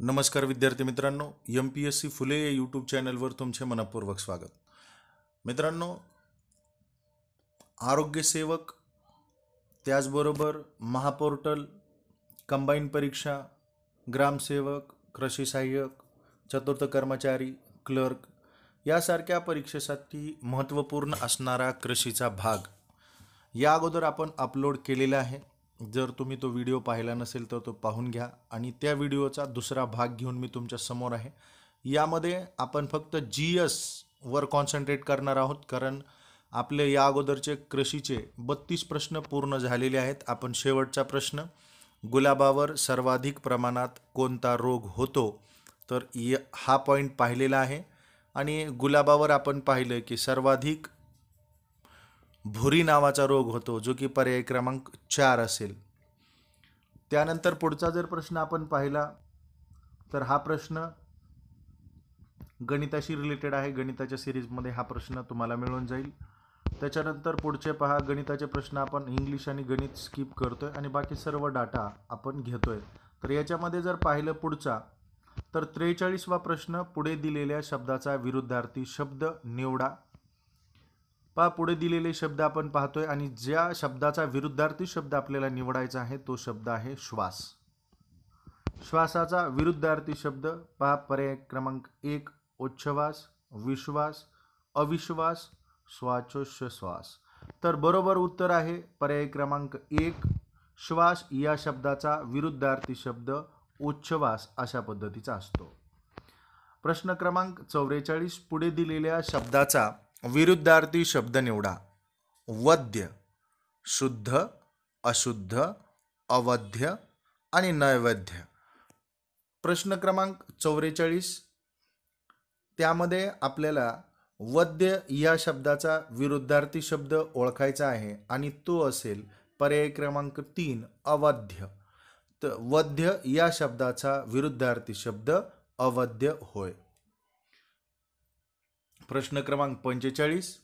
नमस्कार विद्यार्थी मित्रांनो M P S C Phule या यूट्यूब चॅनलवर तुमचे मनपूर्वक स्वागत मित्रांनो आरोग्यसेवक त्याचबरोबर महापोर्टल कंबाईन परीक्षा ग्रामसेवक कृषी सहाय्यक चतुर्थ कर्मचारी क्लर्क यासारख्या परीक्षेसाठी महत्त्वपूर्ण असणारा कृषीचा भाग या अगोदर आपण अपलोड केलेला आहे जर तुम्ही तो व्हिडिओ पाहिला नसेल तर तो पाहून घ्या आणि त्या व्हिडिओचा दुसरा भाग घेऊन मी तुमच्या समोर आहे यामध्ये आपण फक्त जी एसवर कॉन्सन्ट्रेट करणार आहोत कारण आपले या अगोदरचे कृषीचे बत्तीस प्रश्न पूर्ण झालेले आहेत आपण शेवटचा प्रश्न गुलाबावर सर्वाधिक प्रमाणात कोणता रोग होतो तर य हा पॉईंट पाहिलेला आहे आणि गुलाबावर आपण पाहिलं की सर्वाधिक भुरी नावाचा रोग होतो जो की पर्याय क्रमांक चार असेल त्यानंतर पुढचा जर प्रश्न आपण पाहिला तर हा प्रश्न गणिताशी रिलेटेड आहे गणिताच्या सिरीजमध्ये हा प्रश्न तुम्हाला मिळून जाईल त्याच्यानंतर पुढचे पहा गणिताचे प्रश्न आपण इंग्लिश आणि गणित स्किप करतोय आणि बाकी सर्व डाटा आपण घेतोय तर याच्यामध्ये जर पाहिलं पुढचा तर त्रेचाळीसवा प्रश्न पुढे दिलेल्या शब्दाचा विरुद्धार्थी शब्द निवडा पा पुढे दिलेले शब्द आपण पाहतोय आणि ज्या शब्दाचा विरुद्धार्थी शब्द आपल्याला निवडायचा आहे तो शब्द आहे श्वास श्वासाचा विरुद्धार्थी शब्द पहा पर्याय क्रमांक एक उच्छवास विश्वास अविश्वास श्वास तर बरोबर उत्तर आहे पर्याय क्रमांक एक श्वास या शब्दाचा विरुद्धार्थी शब्द उच्छवास अशा पद्धतीचा असतो प्रश्न क्रमांक चौवेचाळीस पुढे दिलेल्या शब्दाचा विरुद्धार्थी शब्द निवडा वद्य शुद्ध अशुद्ध अवध्य आणि नैवध्य प्रश्न क्रमांक चौवेचाळीस त्यामध्ये आपल्याला वद्य या शब्दाचा विरुद्धार्थी शब्द ओळखायचा आहे आणि तो असेल पर्याय क्रमांक तीन अवध्य तर वध्य या शब्दाचा विरुद्धार्थी शब्द अवध्य होय प्रश्न क्रमांक पंचेचाळीस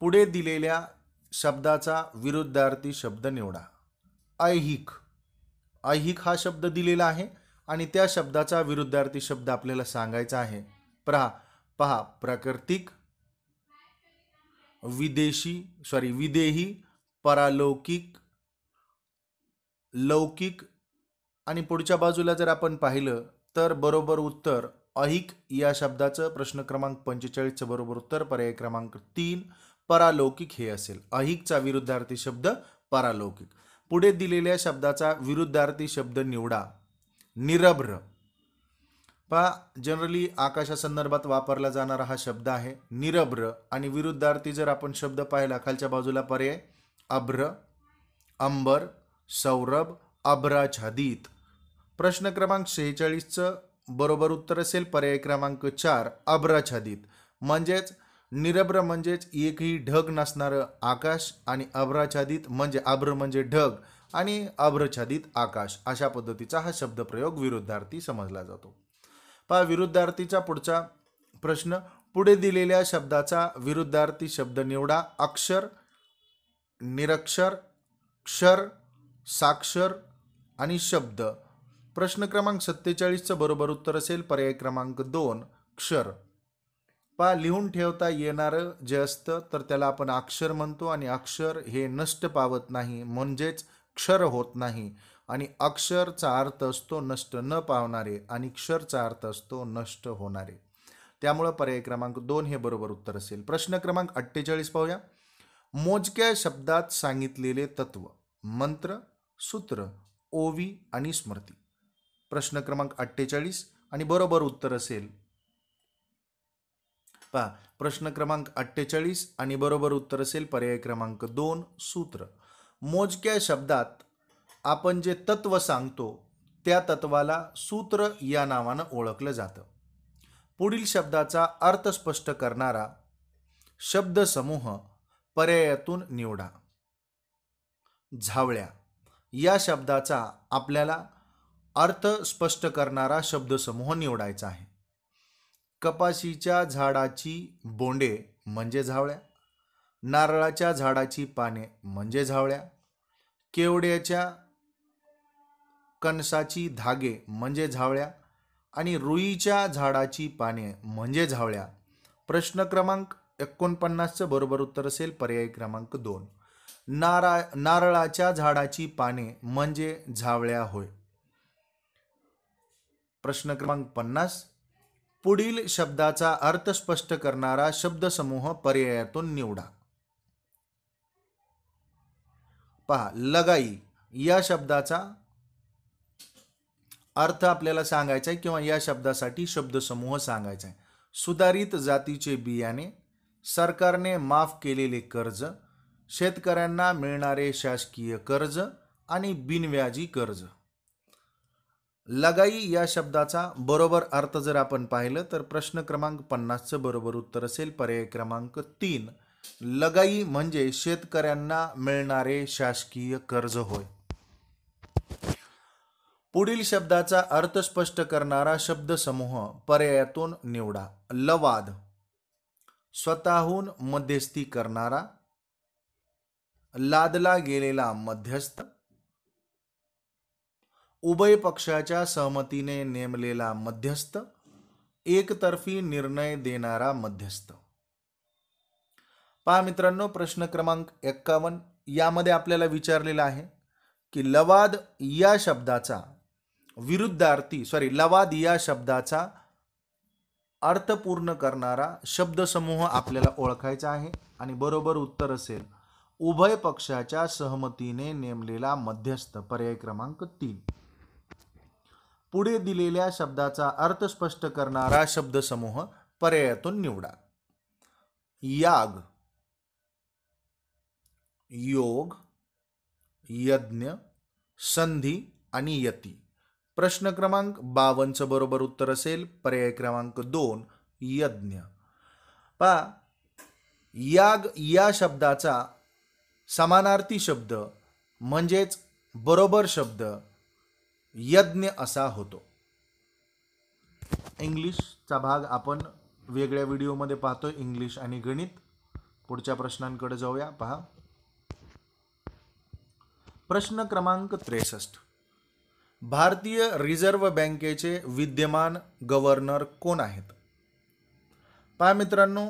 पुढे दिलेल्या शब्दाचा विरुद्धार्थी शब्द निवडा ऐहिक ऐहिक हा शब्द दिलेला आहे आणि त्या शब्दाचा विरुद्धार्थी शब्द आपल्याला सांगायचा आहे प्रहा पहा प्राकृतिक विदेशी सॉरी विदेही परालौकिक लौकिक आणि पुढच्या बाजूला जर आपण पाहिलं तर बरोबर उत्तर अहिक या शब्दाचं प्रश्न क्रमांक पंचेचाळीसचं बरोबर उत्तर पर्याय क्रमांक तीन परालौकिक हे असेल अहिकचा विरुद्धार्थी शब्द परालौकिक पुढे दिलेल्या शब्दाचा विरुद्धार्थी शब्द निवडा निरभ्र पा जनरली आकाशासंदर्भात वापरला जाणारा हा शब्द आहे निरभ्र आणि विरुद्धार्थी जर आपण शब्द पाहिला खालच्या बाजूला पर्याय अभ्र अंबर सौरभ अभ्राच्छादित प्रश्न क्रमांक शेहेचाळीसचं बरोबर उत्तर असेल पर्याय क्रमांक चार अभ्राच्छादित म्हणजेच निरभ्र म्हणजेच एकही ढग नसणारं आकाश आणि अभ्राच्छादित म्हणजे आभ्र म्हणजे ढग आणि अभ्रच्छादित आकाश अशा पद्धतीचा हा शब्दप्रयोग विरुद्धार्थी समजला जातो पहा विरुद्धार्थीचा पुढचा प्रश्न पुढे दिलेल्या शब्दाचा विरुद्धार्थी शब्द निवडा अक्षर निरक्षर क्षर साक्षर आणि शब्द प्रश्न क्रमांक सत्तेचाळीसचं बरोबर उत्तर असेल पर्याय क्रमांक दोन क्षर पा लिहून ठेवता येणारं जे असतं तर त्याला आपण अक्षर म्हणतो आणि अक्षर हे नष्ट पावत नाही म्हणजेच क्षर होत नाही आणि अक्षरचा अर्थ असतो नष्ट न पावणारे आणि क्षरचा अर्थ असतो नष्ट होणारे त्यामुळं पर्याय क्रमांक दोन हे बरोबर उत्तर असेल प्रश्न क्रमांक अठ्ठेचाळीस पाहूया मोजक्या शब्दात सांगितलेले तत्व मंत्र सूत्र ओवी आणि स्मृती प्रश्न क्रमांक अठ्ठेचाळीस आणि बरोबर उत्तर असेल पहा प्रश्न क्रमांक अठ्ठेचाळीस आणि बरोबर उत्तर असेल पर्याय क्रमांक दोन सूत्र मोजक्या शब्दात आपण जे तत्व सांगतो त्या तत्वाला सूत्र या नावानं ओळखलं जातं पुढील शब्दाचा अर्थ स्पष्ट करणारा शब्दसमूह पर्यायातून निवडा झावळ्या या शब्दाचा आपल्याला अर्थ स्पष्ट करणारा शब्दसमूह निवडायचा आहे कपाशीच्या झाडाची बोंडे म्हणजे झावळ्या नारळाच्या झाडाची पाने म्हणजे झावळ्या केवड्याच्या कणसाची धागे म्हणजे झावळ्या आणि रुईच्या झाडाची पाने म्हणजे झावळ्या प्रश्न क्रमांक एकोणपन्नासचं बरोबर उत्तर असेल पर्याय क्रमांक दोन नारा नारळाच्या झाडाची पाने म्हणजे झावळ्या होय प्रश्न क्रमांक पन्नास पुढील शब्दाचा अर्थ स्पष्ट करणारा शब्दसमूह पर्यायातून निवडा पहा लगाई या शब्दाचा अर्थ आपल्याला सांगायचा आहे किंवा या शब्दासाठी शब्दसमूह सांगायचा आहे सुधारित जातीचे बियाणे सरकारने माफ केलेले कर्ज शेतकऱ्यांना मिळणारे शासकीय कर्ज आणि बिनव्याजी कर्ज लगाई या शब्दाचा बरोबर अर्थ जर आपण पाहिलं तर प्रश्न क्रमांक पन्नासचं बरोबर उत्तर असेल पर्याय क्रमांक तीन लगाई म्हणजे शेतकऱ्यांना मिळणारे शासकीय कर्ज होय पुढील शब्दाचा अर्थ स्पष्ट करणारा शब्दसमूह पर्यायातून निवडा लवाद स्वतःहून मध्यस्थी करणारा लादला गेलेला मध्यस्थ उभय पक्षाच्या सहमतीने नेमलेला मध्यस्थ एकतर्फी निर्णय देणारा मध्यस्थ पहा मित्रांनो प्रश्न क्रमांक एक्कावन्न यामध्ये आपल्याला विचारलेला आहे की लवाद या शब्दाचा विरुद्धार्थी सॉरी लवाद या शब्दाचा अर्थ पूर्ण करणारा शब्दसमूह आपल्याला ओळखायचा आहे आणि बरोबर उत्तर असेल उभय पक्षाच्या सहमतीने नेमलेला मध्यस्थ पर्याय क्रमांक तीन पुढे दिलेल्या शब्दाचा अर्थ स्पष्ट करणारा शब्दसमूह पर्यायातून निवडा याग योग यज्ञ संधी आणि यती प्रश्न क्रमांक बावनचं बरोबर उत्तर असेल पर्याय क्रमांक दोन यज्ञ पा याग या शब्दाचा समानार्थी शब्द म्हणजेच बरोबर शब्द यज्ञ असा होतो इंग्लिशचा भाग आपण वेगळ्या व्हिडिओमध्ये पाहतो इंग्लिश आणि गणित पुढच्या प्रश्नांकडे जाऊया पहा प्रश्न क्रमांक त्रेसष्ट भारतीय रिझर्व्ह बँकेचे विद्यमान गव्हर्नर कोण आहेत पहा मित्रांनो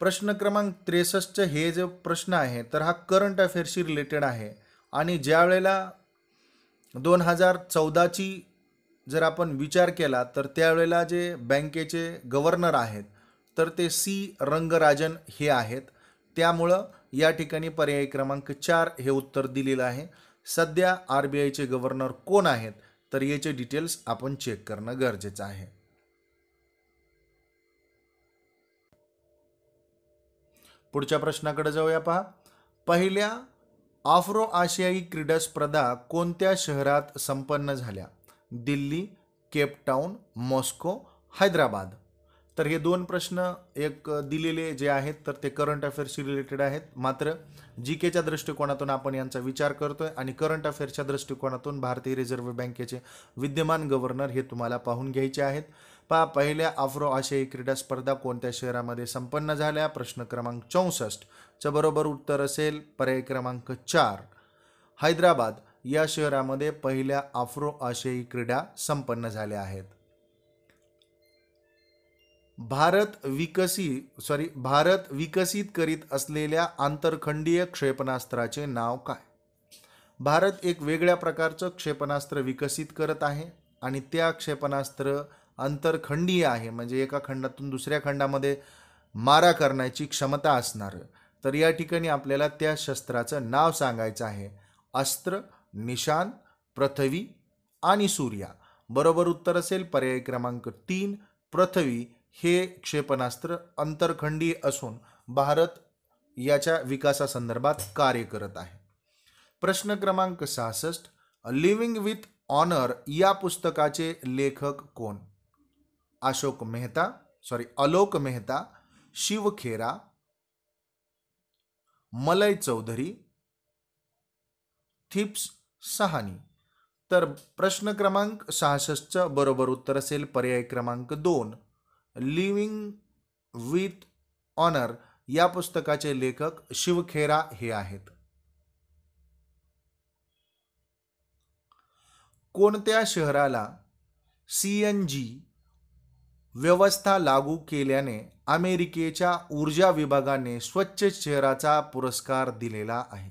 प्रश्न क्रमांक त्रेसष्टचे हे जे प्रश्न आहे तर हा करंट अफेअर्सशी रिलेटेड आहे आणि ज्या वेळेला दोन हजार चौदाची जर आपण विचार केला तर त्यावेळेला जे बँकेचे गव्हर्नर आहेत तर ते सी रंगराजन हे आहेत त्यामुळं या ठिकाणी पर्याय क्रमांक चार हे उत्तर दिलेलं आहे सध्या आर बी आयचे गव्हर्नर कोण आहेत तर याचे डिटेल्स आपण चेक करणं गरजेचं आहे पुढच्या प्रश्नाकडे जाऊया पहा पहिल्या आफ्रो आशियाई क्रीडा स्पर्धा कोणत्या शहरात संपन्न झाल्या दिल्ली केपटाऊन मॉस्को हैदराबाद तर हे दोन प्रश्न एक दिलेले जे आहेत तर ते करंट अफेअर्सशी रिलेटेड आहेत मात्र जी केच्या दृष्टिकोनातून आपण यांचा विचार करतो आहे आणि करंट अफेअर्सच्या दृष्टिकोनातून भारतीय रिझर्व्ह बँकेचे विद्यमान गव्हर्नर हे तुम्हाला पाहून घ्यायचे आहेत पहा पहिल्या आफ्रो आशियाई क्रीडा स्पर्धा कोणत्या शहरामध्ये संपन्न झाल्या प्रश्न क्रमांक च बरोबर उत्तर असेल पर्याय क्रमांक चार हैदराबाद या शहरामध्ये पहिल्या आफ्रो आशियाई क्रीडा संपन्न झाल्या आहेत भारत विकसित सॉरी भारत विकसित करीत असलेल्या आंतरखंडीय क्षेपणास्त्राचे नाव काय भारत एक वेगळ्या प्रकारचं क्षेपणास्त्र विकसित करत आहे आणि त्या क्षेपणास्त्र अंतरखंडीय आहे म्हणजे एका खंडातून दुसऱ्या खंडामध्ये मारा करण्याची क्षमता असणारं तर या ठिकाणी आपल्याला त्या शस्त्राचं नाव सांगायचं आहे अस्त्र निशान पृथ्वी आणि सूर्या बरोबर उत्तर असेल पर्याय क्रमांक तीन पृथ्वी हे क्षेपणास्त्र अंतरखंडीय असून भारत याच्या विकासासंदर्भात कार्य करत आहे प्रश्न क्रमांक सहासष्ट लिव्हिंग विथ ऑनर या पुस्तकाचे लेखक कोण अशोक मेहता सॉरी अलोक मेहता शिवखेरा, खेरा मलय चौधरी थिप्स सहानी तर प्रश्न क्रमांक सहासष्टचं बरोबर उत्तर असेल पर्याय क्रमांक दोन लिव्हिंग विथ ऑनर या पुस्तकाचे लेखक शिवखेरा हे आहेत कोणत्या शहराला सी एन जी व्यवस्था लागू केल्याने अमेरिकेच्या ऊर्जा विभागाने स्वच्छ शहराचा पुरस्कार दिलेला आहे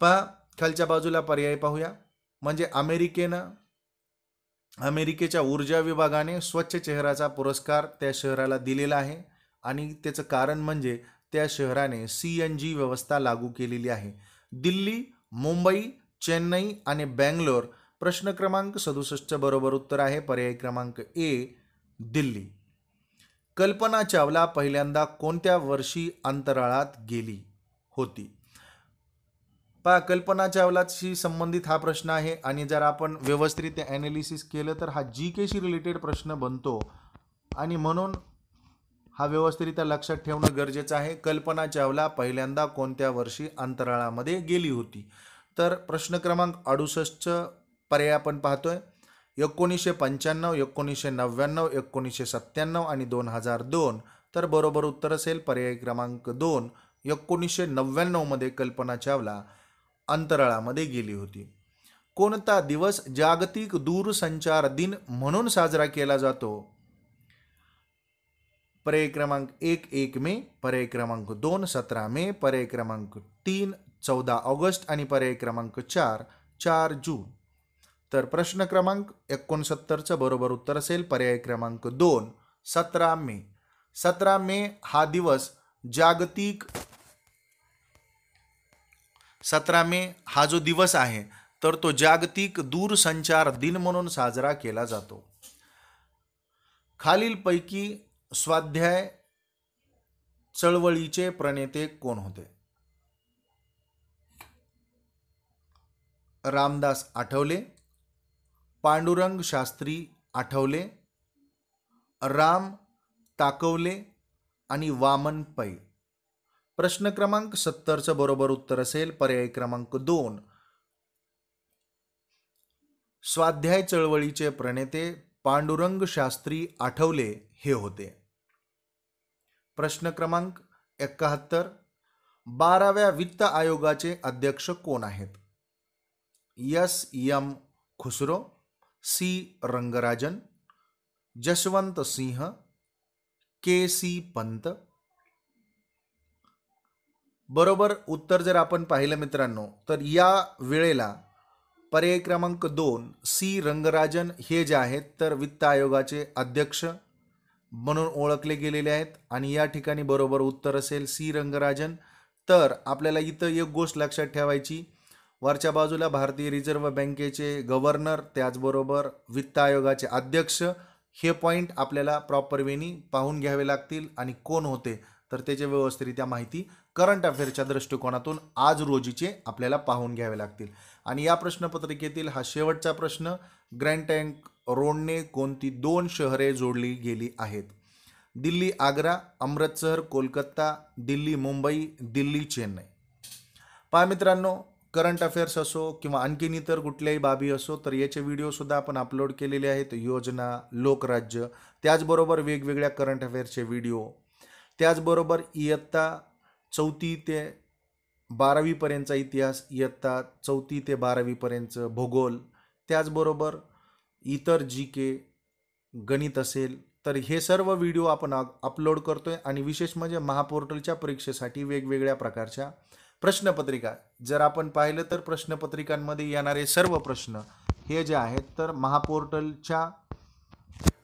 पहा खालच्या बाजूला पर्याय पाहूया म्हणजे अमेरिकेनं अमेरिकेच्या ऊर्जा विभागाने स्वच्छ चेहराचा पुरस्कार त्या शहराला दिलेला आहे आणि त्याचं कारण म्हणजे त्या शहराने सी एन जी व्यवस्था लागू केलेली आहे दिल्ली मुंबई चेन्नई आणि बँगलोर प्रश्न क्रमांक सदुसष्ट बरोबर उत्तर आहे पर्याय क्रमांक ए दिल्ली कल्पना चावला पहिल्यांदा कोणत्या वर्षी अंतराळात गेली होती पा कल्पना चावलाशी संबंधित हा प्रश्न आहे आणि जर आपण व्यवस्थित ॲनालिसिस केलं तर हा जी केशी रिलेटेड प्रश्न बनतो आणि म्हणून हा व्यवस्थित लक्षात ठेवणं गरजेचं आहे कल्पना चावला पहिल्यांदा कोणत्या वर्षी अंतराळामध्ये गेली होती तर प्रश्न क्रमांक अडुसष्ट पर्याय आपण पाहतोय एकोणीसशे पंच्याण्णव एकोणीसशे नव्याण्णव एकोणीसशे सत्त्याण्णव आणि दोन हजार दोन तर बरोबर उत्तर असेल पर्याय क्रमांक दोन एकोणीसशे नव्याण्णवमध्ये कल्पना चावला अंतराळामध्ये गेली होती कोणता दिवस जागतिक दूरसंचार दिन म्हणून साजरा केला जातो पर्याय क्रमांक एक एक मे पर्याय क्रमांक दोन सतरा मे पर्याय क्रमांक तीन चौदा ऑगस्ट आणि पर्याय क्रमांक चार चार जून तर प्रश्न क्रमांक एकोणसत्तरचं बरोबर उत्तर असेल पर्याय क्रमांक दोन सतरा मे सतरा मे हा दिवस जागतिक सतरा मे हा जो दिवस आहे तर तो जागतिक दूरसंचार दिन म्हणून साजरा केला जातो खालीलपैकी स्वाध्याय चळवळीचे प्रणेते कोण होते रामदास आठवले पांडुरंग शास्त्री आठवले राम ताकवले आणि वामन पै प्रश्न क्रमांक सत्तरचं बरोबर उत्तर असेल पर्याय क्रमांक दोन स्वाध्याय चळवळीचे प्रणेते पांडुरंग शास्त्री आठवले हे होते प्रश्न क्रमांक एकाहत्तर बाराव्या वित्त आयोगाचे अध्यक्ष कोण आहेत S M Khusro C Rangarajan Jaswant Singh K C Pant बरोबर उत्तर जर आपण पाहिलं मित्रांनो तर या वेळेला पर्याय क्रमांक दोन सी रंगराजन हे जे आहेत तर वित्त आयोगाचे अध्यक्ष म्हणून ओळखले गेलेले आहेत आणि या ठिकाणी बरोबर उत्तर असेल सी रंगराजन तर आपल्याला इथं एक गोष्ट लक्षात ठेवायची वरच्या बाजूला भारतीय रिझर्व्ह बँकेचे गव्हर्नर त्याचबरोबर वित्त आयोगाचे अध्यक्ष हे पॉईंट आपल्याला प्रॉपर वेनी पाहून घ्यावे लागतील आणि कोण होते तर त्याचे व्यवस्थितरित्या माहिती करंट अफेअरच्या दृष्टिकोनातून आज रोजीचे आपल्याला पाहून घ्यावे लागतील आणि या प्रश्नपत्रिकेतील हा शेवटचा प्रश्न ग्रँड टँक रोडने कोणती दोन शहरे जोडली गेली आहेत दिल्ली आग्रा अमृतसर कोलकाता दिल्ली मुंबई दिल्ली चेन्नई पहा मित्रांनो करंट अफेअर्स असो किंवा आणखीन इतर कुठल्याही बाबी असो तर याचे व्हिडिओसुद्धा आपण अपलोड केलेले आहेत योजना लोकराज्य त्याचबरोबर वेगवेगळ्या करंट अफेअर्सचे व्हिडिओ त्याचबरोबर इयत्ता चौथी ते बारावीपर्यंतचा इतिहास इयत्ता चौथी ते बारावीपर्यंतचं भूगोल त्याचबरोबर इतर जी के गणित असेल तर हे सर्व व्हिडिओ आपण अपलोड करतो आहे आणि विशेष म्हणजे महापोर्टलच्या परीक्षेसाठी वेगवेगळ्या प्रकारच्या प्रश्नपत्रिका जर आपण पाहिलं तर प्रश्नपत्रिकांमध्ये येणारे सर्व प्रश्न हे जे आहेत तर महापोर्टलच्या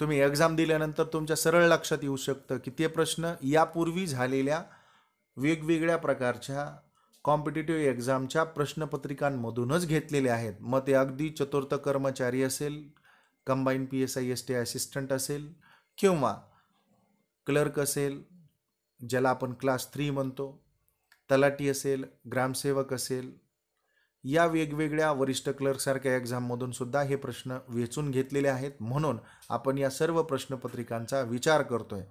तुम्ही एक्झाम दिल्यानंतर तुमच्या सरळ लक्षात येऊ शकतं की ते प्रश्न यापूर्वी झालेल्या वेगवेगळ्या प्रकारच्या कॉम्पिटेटिव्ह एक्झामच्या प्रश्नपत्रिकांमधूनच घेतलेले आहेत मग ते अगदी चतुर्थ कर्मचारी असेल combine P S I S T assistant असेल किंवा क्लर्क असेल ज्याला आपण क्लास थ्री म्हणतो तलाटी असेल ग्रामसेवक असेल या वेगवेगळ्या वरिष्ठ क्लर्कसारख्या एक्झाममधून सुद्धा हे प्रश्न वेचून घेतलेले आहेत म्हणून आपण या सर्व प्रश्नपत्रिकांचा विचार करतोय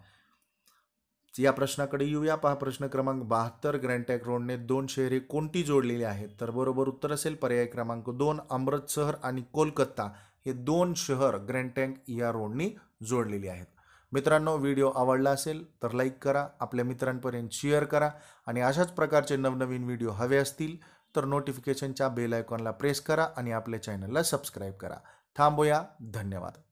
या प्रश्नाकडे येऊया पहा प्रश्न क्रमांक बहात्तर ग्रँटॅक रोडने दोन शहरे कोणती जोडलेली आहेत तर बरोबर उत्तर असेल पर्याय क्रमांक दोन अमृतसर आणि कोलकाता हे दोन शहर ग्रँटॅक या रोडनी जोडलेली आहेत मित्रांनो व्हिडिओ आवडला असेल तर लाईक करा आपल्या मित्रांपर्यंत शेअर करा आणि अशाच प्रकारचे नवनवीन व्हिडिओ हवे असतील तर नोटिफिकेशनच्या बेल आयकॉनला प्रेस करा आणि आपल्या चॅनलला सबस्क्राईब करा थांबूया धन्यवाद